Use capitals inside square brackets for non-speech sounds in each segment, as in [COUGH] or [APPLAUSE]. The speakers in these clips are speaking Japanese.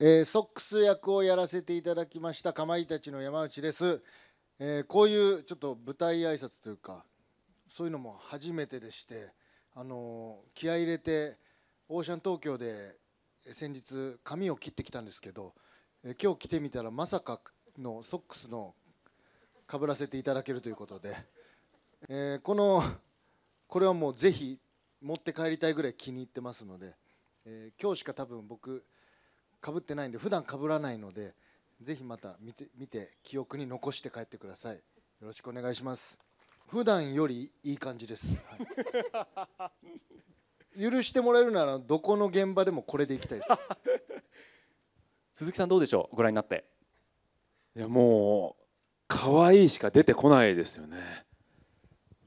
えー、ソックス役をやらせていただきましたかまいたちの山内です、えー、こういうちょっと舞台挨拶というかそういうのも初めてでして、あのー、気合い入れてオーシャン東京で先日髪を切ってきたんですけど、え今日来てみたらまさかのソックスのかぶらせていただけるということで、えこのこれはもうぜひ持って帰りたいぐらい気に入ってますので、え今日しか多分僕かぶってないんで普段かぶらないのでぜひまた見て見て記憶に残して帰ってくださいよろしくお願いします普段よりいい感じです、はい、許してもらえるならどこの現場でもこれでいきたいです [LAUGHS] 鈴木さんどうでしょうご覧になっていやもう可愛いしか出てこないですよね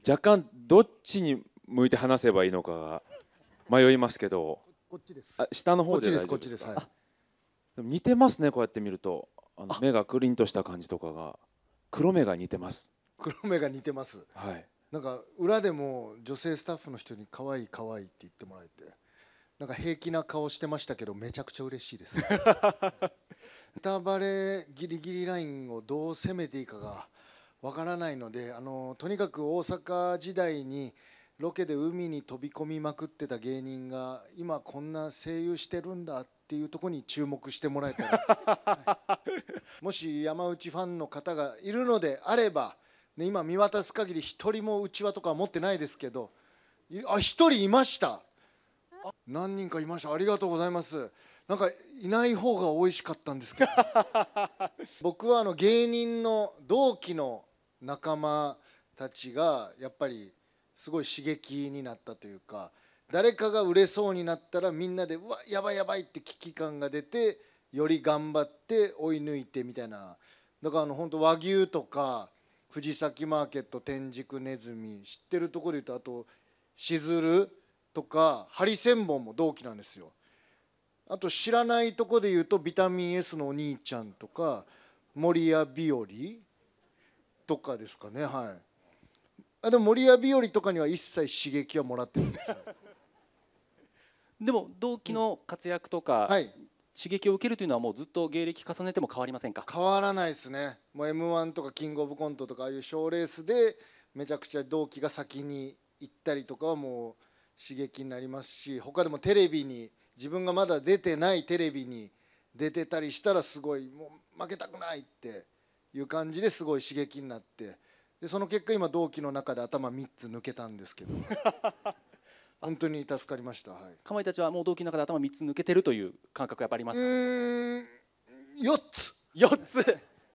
若干どっちに向いて話せばいいのかが迷いますけどこっちですあ下の方で大丈夫ですかこっちですこっちです、はいでも似てますねこうやって見るとあの目がクリンとした感じとかが黒目が似てます黒目が似てますはいなんか裏でも女性スタッフの人に可愛い可愛いって言ってもらえてなんか平気な顔してましたけどめちゃくちゃ嬉しいです歌 [LAUGHS] バレギリギリラインをどう攻めていいかがわからないのであのとにかく大阪時代にロケで海に飛び込みまくってた芸人が今こんな声優してるんだっていうとこに注目してもらえたら、はい、もし山内ファンの方がいるのであれば、ね、今見渡す限り一人もうちわとか持ってないですけどあ一人いました何人かいましたありがとうございますなんかいない方が美味しかったんですけど [LAUGHS] 僕はあの芸人の同期の仲間たちがやっぱりすごい刺激になったというか誰かが売れそうになったらみんなでうわやばいやばいって危機感が出てより頑張って追い抜いてみたいなだからあの本当和牛とか藤崎マーケット天竺ネズミ知ってるところで言うとあとしずるとかハリセンボンも同期なんですよ。あと知らないとこで言うとビタミン S のお兄ちゃんとか守谷日和とかですかねはい。あでも守谷日和とかには一切刺激はもらってるんですよ [LAUGHS] でも同期の活躍とか、うんはい、刺激を受けるというのはもうずっと芸歴重ねても変わりませんか変わらないですねもう m 1とかキングオブコントとかああいう賞ーレースでめちゃくちゃ同期が先に行ったりとかはもう刺激になりますし他でもテレビに自分がまだ出てないテレビに出てたりしたらすごいもう負けたくないっていう感じですごい刺激になって。でその結果今同期の中で頭3つ抜けたんですけど [LAUGHS] 本当に助かりました、はい、かまいたちはもう同期の中で頭3つ抜けてるという感覚やっぱありますか4つ4つ